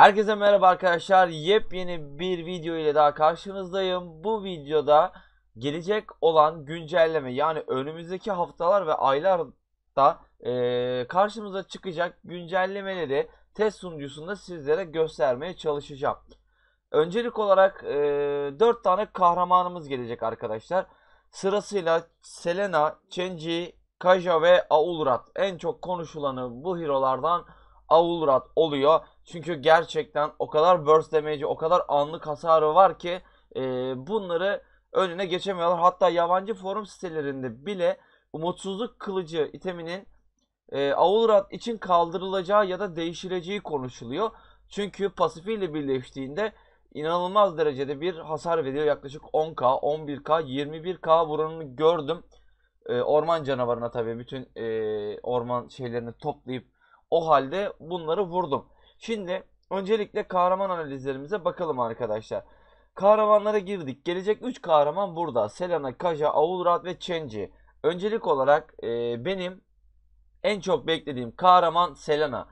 Herkese merhaba arkadaşlar. Yepyeni bir video ile daha karşınızdayım. Bu videoda gelecek olan güncelleme yani önümüzdeki haftalar ve aylarda e, karşımıza çıkacak güncellemeleri test sunucusunda sizlere göstermeye çalışacağım. Öncelik olarak e, 4 tane kahramanımız gelecek arkadaşlar. Sırasıyla Selena, Chenji, Kaja ve Aulrat en çok konuşulanı bu hero'lardan Aulrad oluyor. Çünkü gerçekten o kadar burst damage'i, o kadar anlık hasarı var ki e, bunları önüne geçemiyorlar. Hatta yabancı forum sitelerinde bile umutsuzluk kılıcı iteminin e, Aulrad için kaldırılacağı ya da değişileceği konuşuluyor. Çünkü pasifiyle birleştiğinde inanılmaz derecede bir hasar veriyor. Yaklaşık 10k, 11k, 21k vuranını gördüm. E, orman canavarına tabii bütün e, orman şeylerini toplayıp o halde bunları vurdum. Şimdi öncelikle kahraman analizlerimize bakalım arkadaşlar. Kahramanlara girdik. Gelecek 3 kahraman burada. Selena, Kaja, Avulrat ve Chenji. Öncelik olarak e, benim en çok beklediğim kahraman Selena.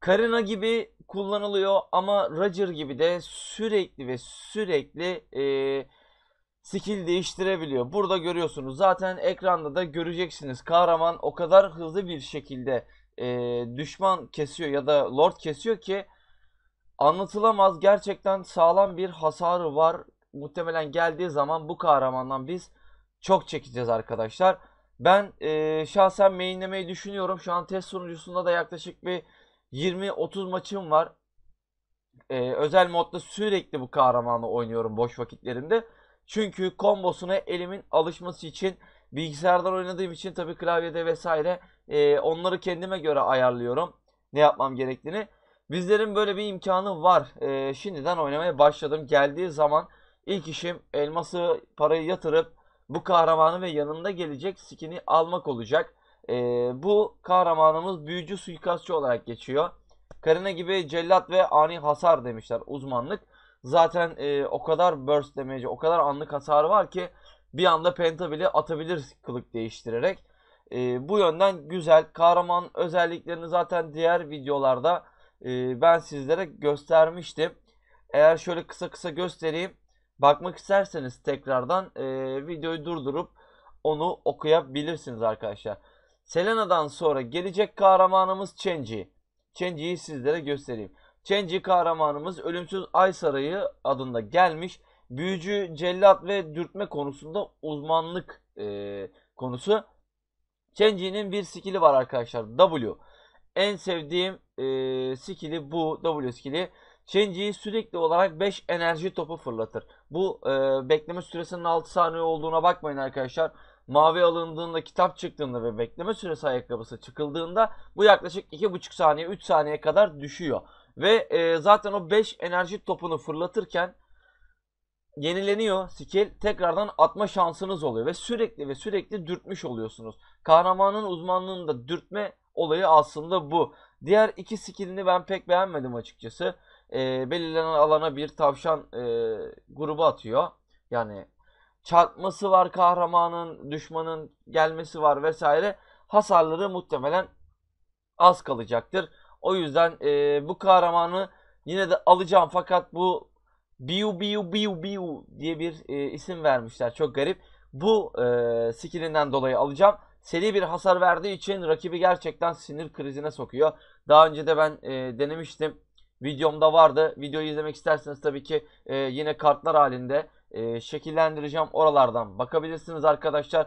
Karina gibi kullanılıyor ama Roger gibi de sürekli ve sürekli e, skill değiştirebiliyor. Burada görüyorsunuz zaten ekranda da göreceksiniz kahraman o kadar hızlı bir şekilde e, düşman kesiyor ya da lord kesiyor ki anlatılamaz gerçekten sağlam bir hasarı var. Muhtemelen geldiği zaman bu kahramandan biz çok çekeceğiz arkadaşlar. Ben e, şahsen mainlemeyi düşünüyorum. Şu an test sunucusunda da yaklaşık bir 20-30 maçım var. E, özel modda sürekli bu kahramanı oynuyorum boş vakitlerimde. Çünkü kombosuna elimin alışması için bilgisayardan oynadığım için tabi klavyede vesaire e, onları kendime göre ayarlıyorum. Ne yapmam gerektiğini. Bizlerin böyle bir imkanı var. E, şimdiden oynamaya başladım. Geldiği zaman ilk işim elması parayı yatırıp bu kahramanı ve yanında gelecek skin'i almak olacak. E, bu kahramanımız büyücü suikastçı olarak geçiyor. Karina gibi cellat ve ani hasar demişler uzmanlık. Zaten e, o kadar burst damage'i, o kadar anlık hasarı var ki bir anda penta bile atabilir kılık değiştirerek. E, bu yönden güzel. Kahraman özelliklerini zaten diğer videolarda e, ben sizlere göstermiştim. Eğer şöyle kısa kısa göstereyim. Bakmak isterseniz tekrardan e, videoyu durdurup onu okuyabilirsiniz arkadaşlar. Selena'dan sonra gelecek kahramanımız Chenji. Chenji'yi sizlere göstereyim. Cenci kahramanımız Ölümsüz Ay Sarayı adında gelmiş. Büyücü, cellat ve dürtme konusunda uzmanlık e, konusu. Cengi'nin bir skill'i var arkadaşlar. W. En sevdiğim e, skill'i bu. W skill'i. Cengi'yi sürekli olarak 5 enerji topu fırlatır. Bu e, bekleme süresinin 6 saniye olduğuna bakmayın arkadaşlar. Mavi alındığında, kitap çıktığında ve bekleme süresi ayakkabısı çıkıldığında bu yaklaşık 2,5 saniye 3 saniye kadar düşüyor. Ve e, zaten o 5 enerji topunu fırlatırken yenileniyor skill. Tekrardan atma şansınız oluyor. Ve sürekli ve sürekli dürtmüş oluyorsunuz. Kahramanın uzmanlığında dürtme olayı aslında bu. Diğer iki skillini ben pek beğenmedim açıkçası. E, belirlenen alana bir tavşan e, grubu atıyor. Yani çarpması var kahramanın, düşmanın gelmesi var vesaire. Hasarları muhtemelen az kalacaktır. O yüzden e, bu kahramanı yine de alacağım fakat bu Biu Biu Biu Biu diye bir e, isim vermişler. Çok garip. Bu e, skillinden dolayı alacağım. Seri bir hasar verdiği için rakibi gerçekten sinir krizine sokuyor. Daha önce de ben e, denemiştim. Videomda vardı. Videoyu izlemek isterseniz tabii ki e, yine kartlar halinde e, şekillendireceğim. Oralardan bakabilirsiniz arkadaşlar.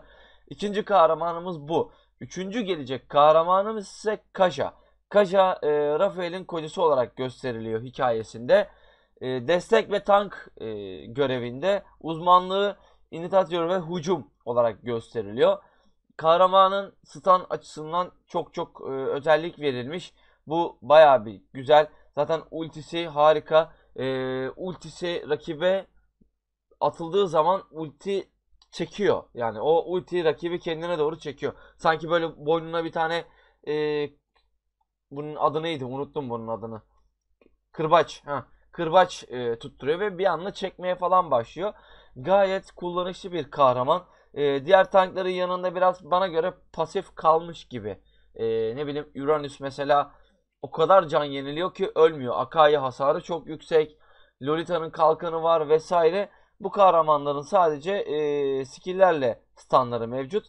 İkinci kahramanımız bu. Üçüncü gelecek kahramanımız ise Kaja. Kaja e, Rafael'in kocası olarak gösteriliyor hikayesinde. E, destek ve tank e, görevinde uzmanlığı initatör ve hücum olarak gösteriliyor. Kahramanın stan açısından çok çok e, özellik verilmiş. Bu baya bir güzel. Zaten ultisi harika. E, ultisi rakibe atıldığı zaman ulti çekiyor. Yani o ulti rakibi kendine doğru çekiyor. Sanki böyle boynuna bir tane e, bunun adı neydi? Unuttum bunun adını. Kırbaç. Ha. Kırbaç e, tutturuyor ve bir anda çekmeye falan başlıyor. Gayet kullanışlı bir kahraman. E, diğer tankların yanında biraz bana göre pasif kalmış gibi. E, ne bileyim Uranüs mesela o kadar can yeniliyor ki ölmüyor. Akai hasarı çok yüksek. Lolita'nın kalkanı var vesaire. Bu kahramanların sadece e, skill'lerle stunları mevcut.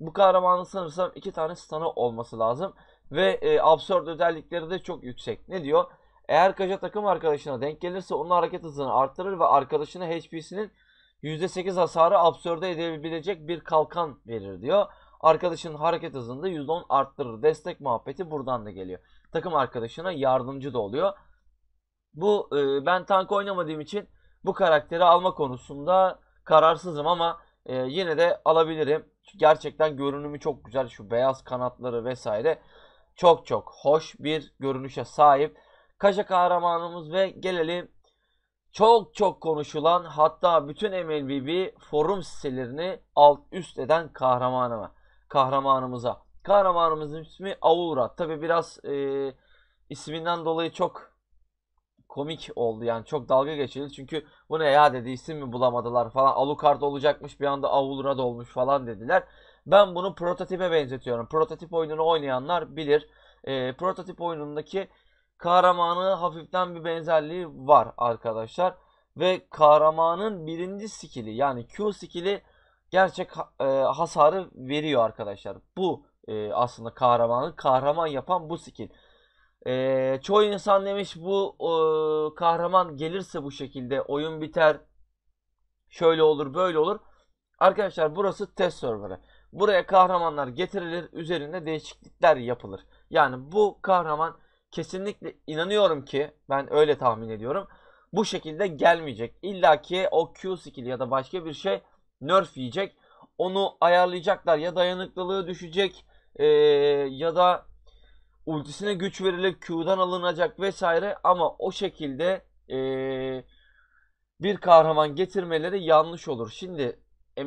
Bu kahramanın sanırsam iki tane stanı olması lazım ve e, absurd özellikleri de çok yüksek. Ne diyor? Eğer kaja takım arkadaşına denk gelirse onun hareket hızını arttırır ve arkadaşına HP'sinin %8 hasarı absorbe edebilecek bir kalkan verir diyor. Arkadaşın hareket hızını da %10 arttırır. Destek muhabbeti buradan da geliyor. Takım arkadaşına yardımcı da oluyor. Bu e, ben tank oynamadığım için bu karakteri alma konusunda kararsızım ama e, yine de alabilirim. Gerçekten görünümü çok güzel şu beyaz kanatları vesaire çok çok hoş bir görünüşe sahip. Kaşa kahramanımız ve gelelim çok çok konuşulan hatta bütün MLBB forum sitelerini alt üst eden kahramanıma, kahramanımıza. Kahramanımızın ismi Aura. Tabi biraz e, isminden dolayı çok komik oldu yani çok dalga geçildi. Çünkü bu ne ya dedi isim mi bulamadılar falan. Alucard olacakmış bir anda Aura dolmuş falan dediler. Ben bunu prototipe benzetiyorum. Prototip oyununu oynayanlar bilir. E, prototip oyunundaki kahramanı hafiften bir benzerliği var arkadaşlar. Ve kahramanın birinci skili yani Q skili gerçek e, hasarı veriyor arkadaşlar. Bu e, aslında kahramanı kahraman yapan bu skill. E, çoğu insan demiş bu e, kahraman gelirse bu şekilde oyun biter. Şöyle olur böyle olur. Arkadaşlar burası test serverı. Buraya kahramanlar getirilir, üzerinde değişiklikler yapılır. Yani bu kahraman kesinlikle inanıyorum ki ben öyle tahmin ediyorum. Bu şekilde gelmeyecek. İlla ki o Q skill ya da başka bir şey nerf yiyecek. Onu ayarlayacaklar ya dayanıklılığı düşecek ee, ya da ultisine güç verilip Q'dan alınacak vesaire ama o şekilde ee, bir kahraman getirmeleri yanlış olur. Şimdi e,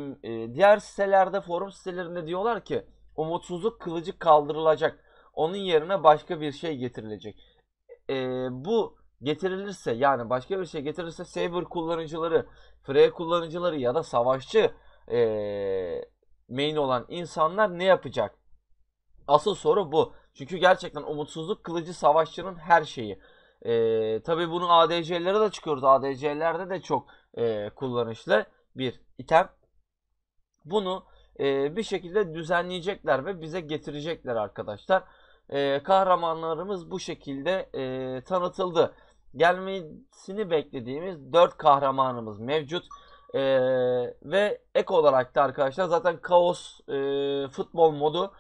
diğer sitelerde forum sitelerinde diyorlar ki umutsuzluk kılıcı kaldırılacak. Onun yerine başka bir şey getirilecek. E, bu getirilirse yani başka bir şey getirilirse Saber kullanıcıları, Frey kullanıcıları ya da savaşçı e, main olan insanlar ne yapacak? Asıl soru bu. Çünkü gerçekten umutsuzluk kılıcı savaşçının her şeyi. E, Tabi bunu ADC'lere de çıkıyoruz. ADC'lerde de çok e, kullanışlı bir item. Bunu e, bir şekilde düzenleyecekler ve bize getirecekler arkadaşlar. E, kahramanlarımız bu şekilde e, tanıtıldı. Gelmesini beklediğimiz 4 kahramanımız mevcut. E, ve ek olarak da arkadaşlar zaten kaos e, futbol modu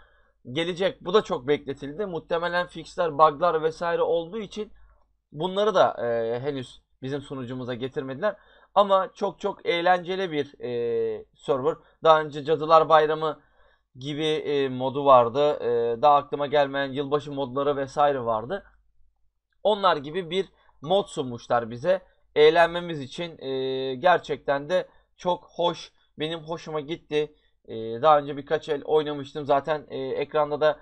gelecek. Bu da çok bekletildi. Muhtemelen fixler, buglar vesaire olduğu için bunları da e, henüz bizim sunucumuza getirmediler. Ama çok çok eğlenceli bir e, server. Daha önce Cadılar Bayramı gibi e, modu vardı. E, daha aklıma gelmeyen yılbaşı modları vesaire vardı. Onlar gibi bir mod sunmuşlar bize. Eğlenmemiz için e, gerçekten de çok hoş. Benim hoşuma gitti. E, daha önce birkaç el oynamıştım. Zaten e, ekranda da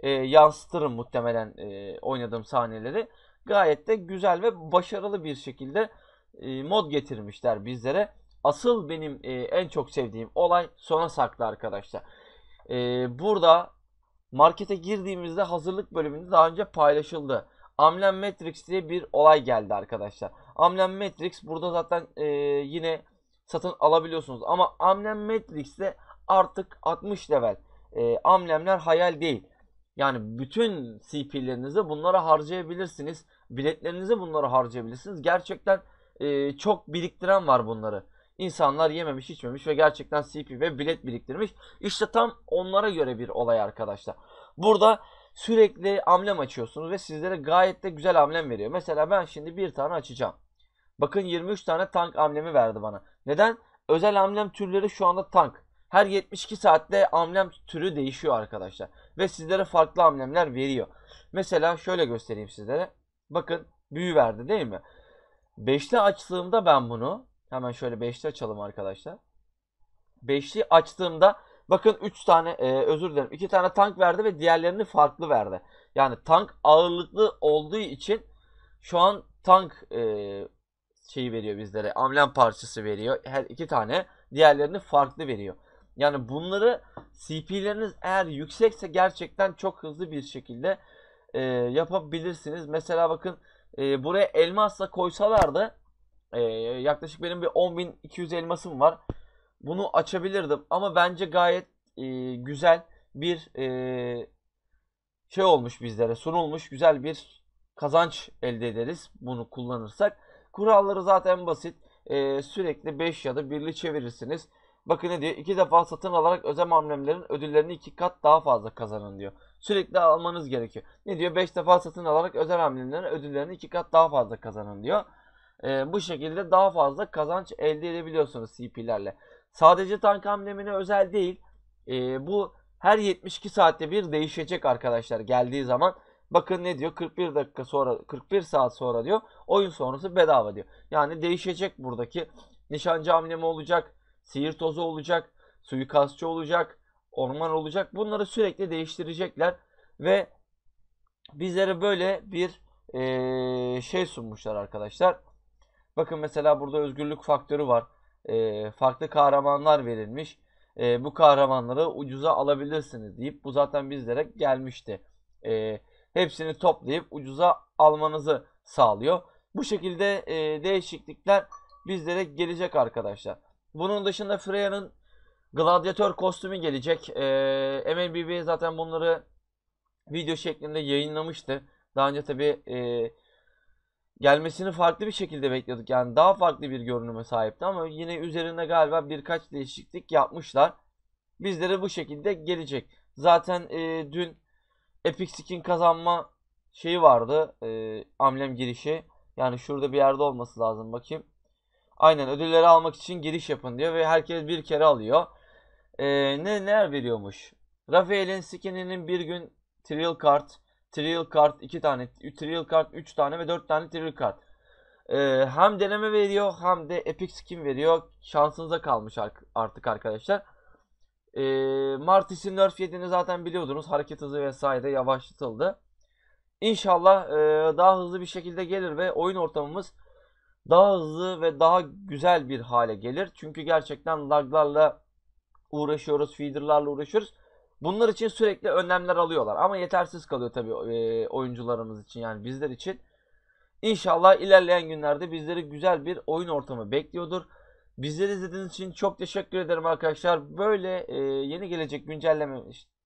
e, yansıtırım muhtemelen e, oynadığım sahneleri. Gayet de güzel ve başarılı bir şekilde e, mod getirmişler bizlere. Asıl benim e, en çok sevdiğim olay sona saklı arkadaşlar. E, burada markete girdiğimizde hazırlık bölümünde daha önce paylaşıldı. Amlen Matrix diye bir olay geldi arkadaşlar. Amlen Matrix burada zaten yine satın alabiliyorsunuz. Ama Amlen Matrix'te artık 60 level amlemler hayal değil. Yani bütün CP'lerinizi bunlara harcayabilirsiniz. Biletlerinizi bunlara harcayabilirsiniz. Gerçekten e, çok biriktiren var bunları. İnsanlar yememiş içmemiş ve gerçekten CP ve bilet biriktirmiş. İşte tam onlara göre bir olay arkadaşlar. Burada sürekli amblem açıyorsunuz ve sizlere gayet de güzel amblem veriyor. Mesela ben şimdi bir tane açacağım. Bakın 23 tane tank amblemi verdi bana. Neden? Özel amblem türleri şu anda tank. Her 72 saatte amblem türü değişiyor arkadaşlar. Ve sizlere farklı amblemler veriyor. Mesela şöyle göstereyim sizlere. Bakın büyü verdi değil mi? Beşli açtığımda ben bunu hemen şöyle beşli açalım arkadaşlar. Beşli açtığımda bakın 3 tane e, özür dilerim 2 tane tank verdi ve diğerlerini farklı verdi. Yani tank ağırlıklı olduğu için şu an tank e, şeyi veriyor bizlere. Amblem parçası veriyor. Her iki tane diğerlerini farklı veriyor. Yani bunları CP'leriniz eğer yüksekse gerçekten çok hızlı bir şekilde e, yapabilirsiniz. Mesela bakın e, buraya elmas da koysalardı e, yaklaşık benim bir 10.200 elmasım var. Bunu açabilirdim ama bence gayet e, güzel bir e, şey olmuş bizlere sunulmuş güzel bir kazanç elde ederiz bunu kullanırsak. Kuralları zaten basit. E, sürekli 5 ya da 1'li çevirirsiniz. Bakın ne diyor? İki defa satın alarak özel hamlemlerin ödüllerini iki kat daha fazla kazanın diyor. Sürekli almanız gerekiyor. Ne diyor? Beş defa satın alarak özel hamlemlerin ödüllerini iki kat daha fazla kazanın diyor. Ee, bu şekilde daha fazla kazanç elde edebiliyorsunuz CP'lerle. Sadece tank hamlemine özel değil. Ee, bu her 72 saatte bir değişecek arkadaşlar geldiği zaman. Bakın ne diyor? 41 dakika sonra 41 saat sonra diyor. Oyun sonrası bedava diyor. Yani değişecek buradaki nişancı hamlemi olacak sihir tozu olacak, suikastçı olacak, orman olacak. Bunları sürekli değiştirecekler ve bizlere böyle bir e, şey sunmuşlar arkadaşlar. Bakın mesela burada özgürlük faktörü var. E, farklı kahramanlar verilmiş. E, bu kahramanları ucuza alabilirsiniz deyip bu zaten bizlere gelmişti. E, hepsini toplayıp ucuza almanızı sağlıyor. Bu şekilde e, değişiklikler bizlere gelecek arkadaşlar. Bunun dışında Freya'nın gladyatör kostümü gelecek. Ee, MLBB zaten bunları video şeklinde yayınlamıştı. Daha önce tabi e, gelmesini farklı bir şekilde bekliyorduk. Yani daha farklı bir görünüme sahipti ama yine üzerinde galiba birkaç değişiklik yapmışlar. Bizlere bu şekilde gelecek. Zaten e, dün Epic Skin kazanma şeyi vardı. E, amblem girişi. Yani şurada bir yerde olması lazım. Bakayım. Aynen ödülleri almak için giriş yapın diyor ve herkes bir kere alıyor. Ee, ne neler veriyormuş? Rafael'in skininin bir gün trial kart, trial kart 2 tane, trial kart 3 tane ve 4 tane trial kart. Ee, hem deneme veriyor hem de epic skin veriyor. Şansınıza kalmış artık arkadaşlar. Ee, Martis'in nerf yediğini zaten biliyordunuz. Hareket hızı vesaire yavaşlatıldı. İnşallah e, daha hızlı bir şekilde gelir ve oyun ortamımız daha hızlı ve daha güzel bir hale gelir. Çünkü gerçekten laglarla uğraşıyoruz, feederlarla uğraşıyoruz. Bunlar için sürekli önlemler alıyorlar ama yetersiz kalıyor tabii e, oyuncularımız için yani bizler için. İnşallah ilerleyen günlerde bizleri güzel bir oyun ortamı bekliyordur. Bizleri izlediğiniz için çok teşekkür ederim arkadaşlar. Böyle e, yeni gelecek güncelleme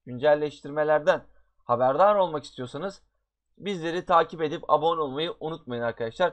güncelleştirmelerden haberdar olmak istiyorsanız bizleri takip edip abone olmayı unutmayın arkadaşlar.